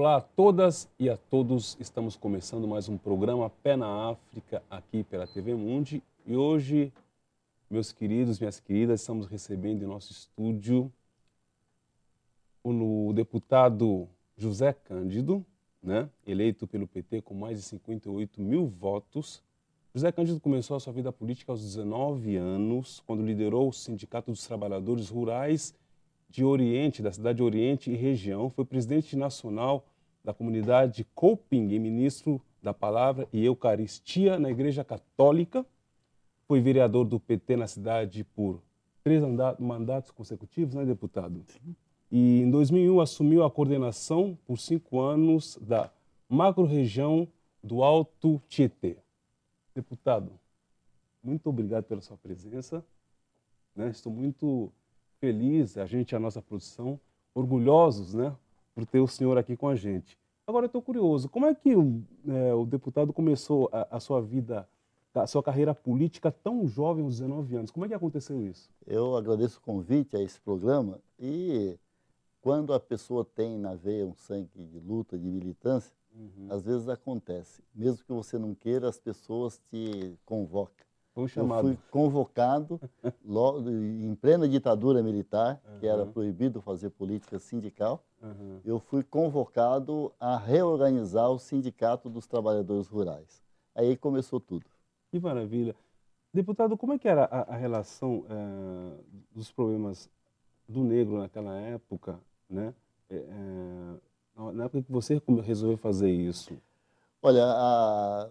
Olá a todas e a todos. Estamos começando mais um programa Pé na África aqui pela TV Mundi. E hoje, meus queridos, minhas queridas, estamos recebendo em nosso estúdio o deputado José Cândido, né? eleito pelo PT com mais de 58 mil votos. José Cândido começou a sua vida política aos 19 anos, quando liderou o Sindicato dos Trabalhadores Rurais de Oriente, da cidade de Oriente e região, foi presidente nacional da comunidade Coping e ministro da Palavra e Eucaristia na Igreja Católica. Foi vereador do PT na cidade por três mandatos consecutivos, né, deputado? Sim. E em 2001 assumiu a coordenação por cinco anos da macro-região do Alto Tietê. Deputado, muito obrigado pela sua presença. Né? Estou muito feliz, a gente, a nossa produção, orgulhosos, né? por ter o senhor aqui com a gente. Agora eu estou curioso, como é que o, é, o deputado começou a, a, sua vida, a sua carreira política tão jovem, aos 19 anos? Como é que aconteceu isso? Eu agradeço o convite a esse programa e quando a pessoa tem na veia um sangue de luta, de militância, uhum. às vezes acontece. Mesmo que você não queira, as pessoas te convocam. Puxa, eu amado. fui convocado logo, em plena ditadura militar, uhum. que era proibido fazer política sindical. Uhum. Eu fui convocado a reorganizar o Sindicato dos Trabalhadores Rurais. Aí começou tudo. Que maravilha. Deputado, como é que era a, a relação é, dos problemas do negro naquela época, né? É, é, na época que você resolveu fazer isso? Olha, a...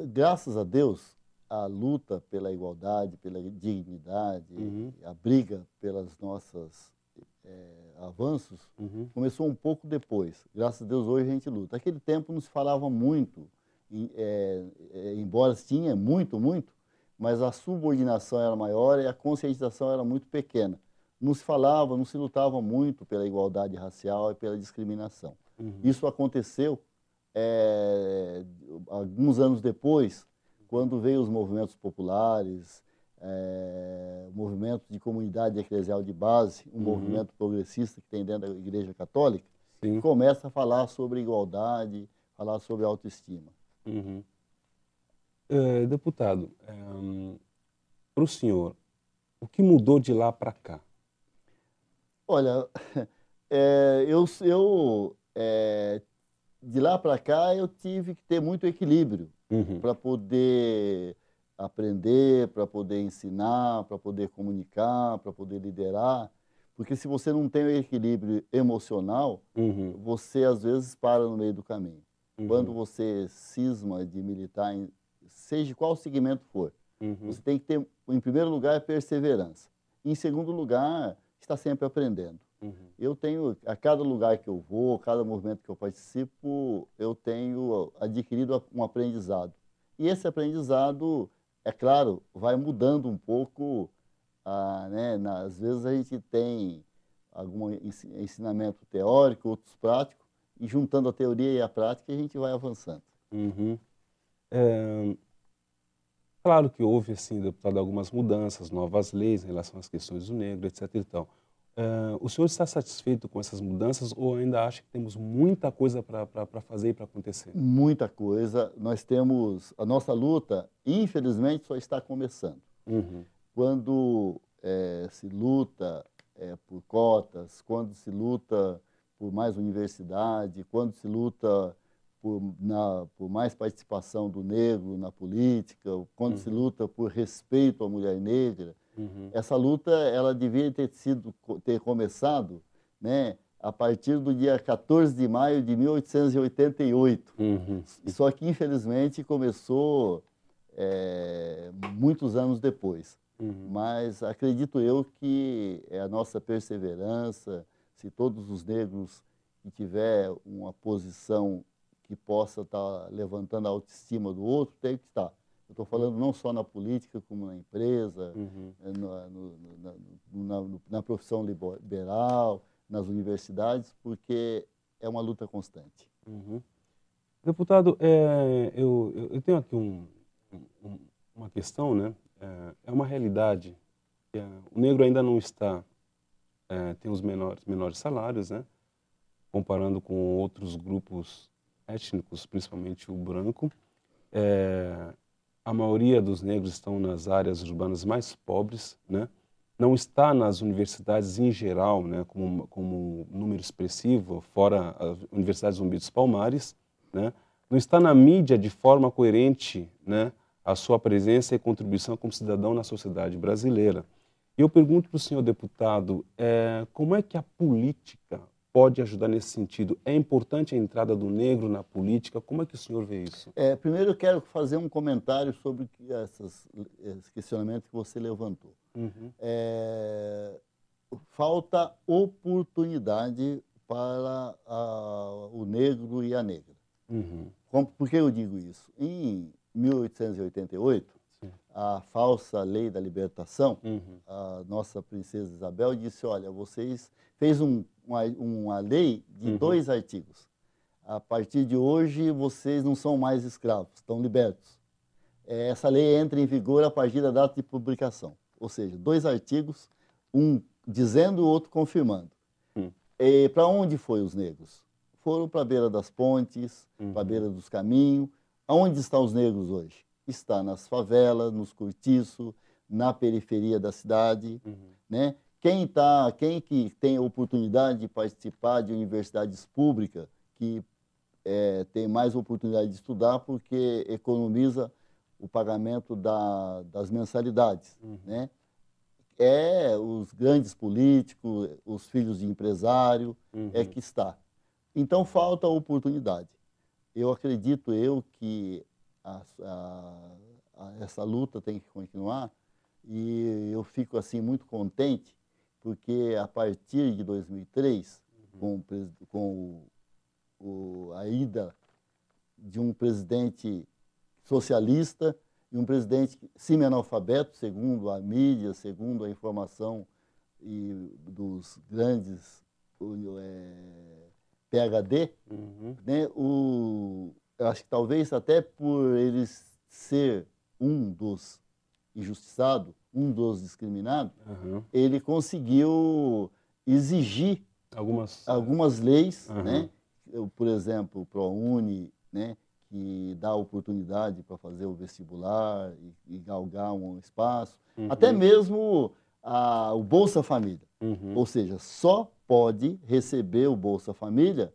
graças a Deus, a luta pela igualdade, pela dignidade, uhum. a briga pelas nossas é, avanços uhum. começou um pouco depois. Graças a Deus hoje a gente luta. Naquele tempo não se falava muito, em, é, é, embora tinha muito, muito, mas a subordinação era maior e a conscientização era muito pequena. Não se falava, não se lutava muito pela igualdade racial e pela discriminação. Uhum. Isso aconteceu alguns anos depois, quando veio os movimentos populares, é, o movimento de comunidade eclesial de base, um uhum. movimento progressista que tem dentro da Igreja Católica, Sim. começa a falar sobre igualdade, falar sobre autoestima. Uhum. Eh, deputado, eh, para o senhor, o que mudou de lá para cá? Olha, é, eu, eu é, de lá para cá eu tive que ter muito equilíbrio uhum. para poder aprender, para poder ensinar, para poder comunicar, para poder liderar. Porque se você não tem o equilíbrio emocional, uhum. você às vezes para no meio do caminho. Uhum. Quando você cisma de militar, em, seja qual segmento for, uhum. você tem que ter, em primeiro lugar, perseverança. Em segundo lugar, está sempre aprendendo. Uhum. Eu tenho, a cada lugar que eu vou, cada movimento que eu participo, eu tenho adquirido um aprendizado. E esse aprendizado, é claro, vai mudando um pouco. Ah, né? Às vezes a gente tem algum ensinamento teórico, outros práticos e juntando a teoria e a prática, a gente vai avançando. Uhum. É... Claro que houve, assim, deputado, algumas mudanças, novas leis em relação às questões do negro, etc. Então, Uh, o senhor está satisfeito com essas mudanças ou ainda acha que temos muita coisa para fazer e para acontecer? Muita coisa. Nós temos. A nossa luta, infelizmente, só está começando. Uhum. Quando é, se luta é, por cotas, quando se luta por mais universidade, quando se luta por, na, por mais participação do negro na política, quando uhum. se luta por respeito à mulher negra Uhum. Essa luta ela devia ter sido ter começado, né, a partir do dia 14 de maio de 1888. Uhum. Só que infelizmente começou é, muitos anos depois. Uhum. Mas acredito eu que é a nossa perseverança, se todos os negros que tiver uma posição que possa estar tá levantando a autoestima do outro, tem que estar. Eu estou falando não só na política, como na empresa, uhum. Eh, na, no, na, na, na, profissão liberal, nas universidades, porque é uma luta constante. Uhum. Deputado, é, eu, eu, tenho aqui um, um, uma questão, né? É, é uma realidade. É, o negro ainda não está, tem os menores, menores salários, né? Comparando com outros grupos étnicos, principalmente o branco. É, a maioria dos negros estão nas áreas urbanas mais pobres, né? não está nas universidades em geral, né, como, como número expressivo, fora as universidades Zumbi dos Palmares, né, não está na mídia de forma coerente né, a sua presença e contribuição como cidadão na sociedade brasileira. E eu pergunto para o senhor deputado, é, como é que a política pode ajudar nesse sentido? É importante a entrada do negro na política? Como é que o senhor vê isso? É, primeiro eu quero fazer um comentário sobre essas, esse questionamento que você levantou. Uhum. É, falta oportunidade para a, o negro e a negra. Uhum. Como, por que eu digo isso? Em 1888, a falsa lei da libertação, uhum. a nossa princesa Isabel disse, olha, vocês fez um uma, uma lei de uhum. dois artigos. A partir de hoje, vocês não são mais escravos, estão libertos. É, essa lei entra em vigor a partir da data de publicação. Ou seja, dois artigos, um dizendo, o outro confirmando. Uhum. Para onde foram os negros? Foram para a beira das pontes, uhum. para a beira dos caminhos. Aonde estão os negros hoje? Está nas favelas, nos cortiços, na periferia da cidade, uhum. né? quem tá, quem que tem a oportunidade de participar de universidades públicas, que é, tem mais oportunidade de estudar porque economiza o pagamento da, das mensalidades, uhum. né? É os grandes políticos, os filhos de empresário, é uhum. é que está. Então falta oportunidade. Eu acredito eu que a, a, a, essa luta tem que continuar e eu fico assim muito contente porque a partir de 2003, uhum. com, com o, o, a ida de um presidente socialista e um presidente semi-analfabeto, segundo a mídia, segundo a informação e dos grandes é, PHD, uhum. né? o, eu acho que talvez até por ele ser um dos injustiçado, um dos discriminados, uhum. ele conseguiu exigir algumas, é. algumas leis, uhum. né? por exemplo, o ProUni, né? que dá oportunidade para fazer o vestibular e, e galgar um espaço, uhum. até mesmo a, o Bolsa Família. Uhum. Ou seja, só pode receber o Bolsa Família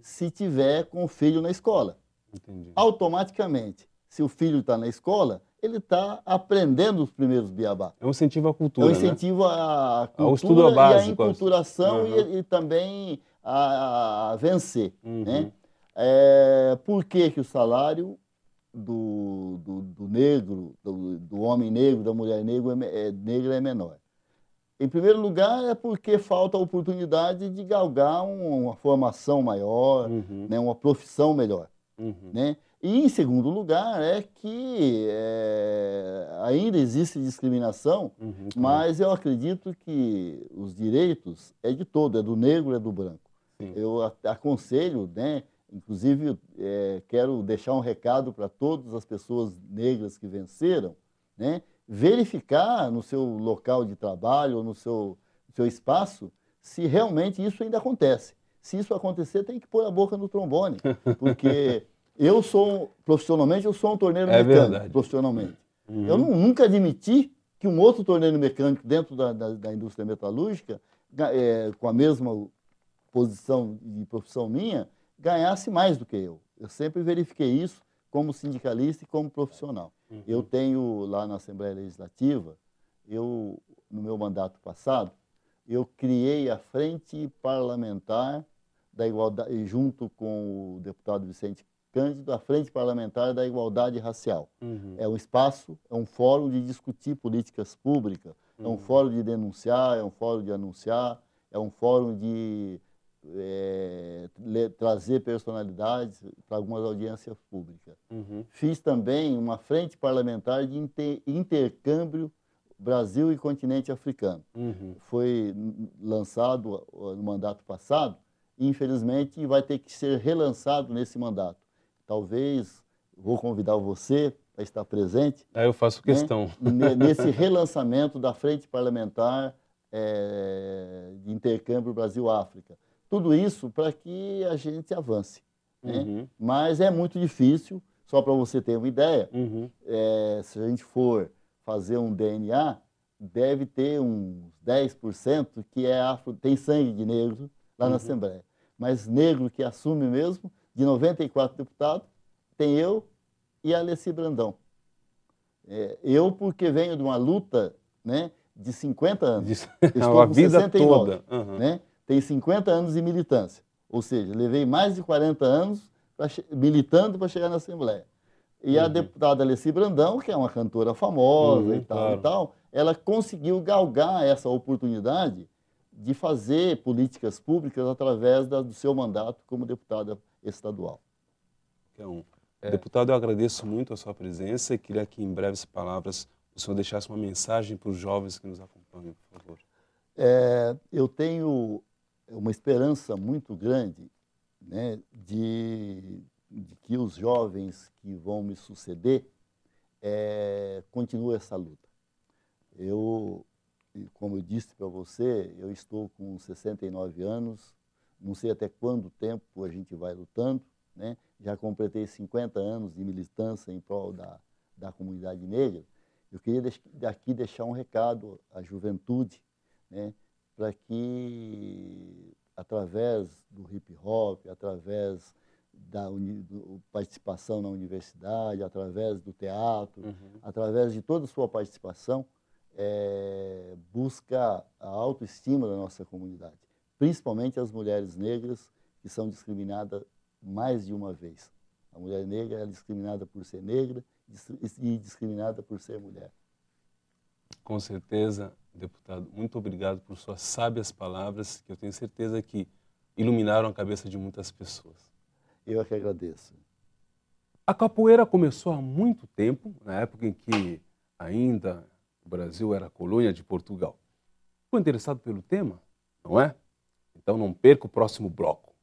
se tiver com o filho na escola. Entendi. Automaticamente, se o filho está na escola, ele está aprendendo os primeiros biabá. É um incentivo à cultura. É um né? incentivo né? à cultura ao estudo e à enculturação uhum. e, e, também a, a vencer. Uhum. Né? É, por que, que o salário do, do, do negro, do, do, homem negro, da mulher negra é, é, negra é menor? Em primeiro lugar, é porque falta a oportunidade de galgar um, uma formação maior, uhum. né, uma profissão melhor. Uhum. Né? E, em segundo lugar, é que é, ainda existe discriminação, uhum, mas eu acredito que os direitos é de todo, é do negro, é do branco. Sim. Eu aconselho, né, inclusive é, quero deixar um recado para todas as pessoas negras que venceram, né, verificar no seu local de trabalho, no seu, no seu espaço, se realmente isso ainda acontece. Se isso acontecer, tem que pôr a boca no trombone, porque eu sou, profissionalmente, eu sou um torneiro é mecânico, verdade. profissionalmente. Uhum. Eu não, nunca admiti que um outro torneiro mecânico dentro da, da, da indústria metalúrgica, é, com a mesma posição e profissão minha, ganhasse mais do que eu. Eu sempre verifiquei isso como sindicalista e como profissional. Uhum. Eu tenho lá na Assembleia Legislativa, eu no meu mandato passado, eu criei a Frente Parlamentar da Igualdade, junto com o deputado Vicente Cândido à Frente Parlamentar da Igualdade Racial. Uhum. É um espaço, é um fórum de discutir políticas públicas, uhum. é um uhum. fórum de denunciar, é um fórum de anunciar, é um fórum de é, le, trazer personalidades para algumas audiências públicas. Uhum. Fiz também uma frente parlamentar de inter, intercâmbio Brasil e continente africano. Uhum. Foi lançado no mandato passado, e infelizmente vai ter que ser relançado nesse mandato. Talvez vou convidar você a estar presente. aí eu faço né, questão. Né? Nesse relançamento da Frente Parlamentar é, de Intercâmbio Brasil-África. Tudo isso para que a gente avance. Né? Uhum. Mas é muito difícil, só para você ter uma ideia, uhum. é, se a gente for fazer um DNA, deve ter uns 10% que é afro, tem sangue de negro lá uhum. na Assembleia. Mas negro que assume mesmo, de 94 deputados, tem eu e a Alessi Brandão. É, eu, porque venho de uma luta né, de 50 anos. Estou a vida 69, toda. Uhum. Né? Tem 50 anos de militância. Ou seja, levei mais de 40 anos pra, militando para chegar na Assembleia. E uhum. a deputada Alessi Brandão, que é uma cantora famosa uhum, e tal claro. e tal, ela conseguiu galgar essa oportunidade de fazer políticas públicas através da, do seu mandato como deputada estadual. Então, é. deputado, eu agradeço muito a sua presença e queria que em breves palavras o senhor deixasse uma mensagem para os jovens que nos acompanham, por favor. É, eu tenho uma esperança muito grande né, de, de, que os jovens que vão me suceder é, continuem essa luta. Eu, como eu disse para você, eu estou com 69 anos, não sei até quanto tempo a gente vai lutando. Né? Já completei 50 anos de militância em prol da, da comunidade negra. Eu queria daqui deixar um recado à juventude, né? para que, através do hip hop, através da participação na universidade, através do teatro, uhum. através de toda a sua participação, é, busca a autoestima da nossa comunidade principalmente as mulheres negras, que são discriminadas mais de uma vez. A mulher negra é discriminada por ser negra e discriminada por ser mulher. Com certeza, deputado. Muito obrigado por suas sábias palavras, que eu tenho certeza que iluminaram a cabeça de muitas pessoas. Eu é que agradeço. A capoeira começou há muito tempo, na época em que ainda o Brasil era colônia de Portugal. Ficou interessado pelo tema, não é? Então não perca o próximo bloco.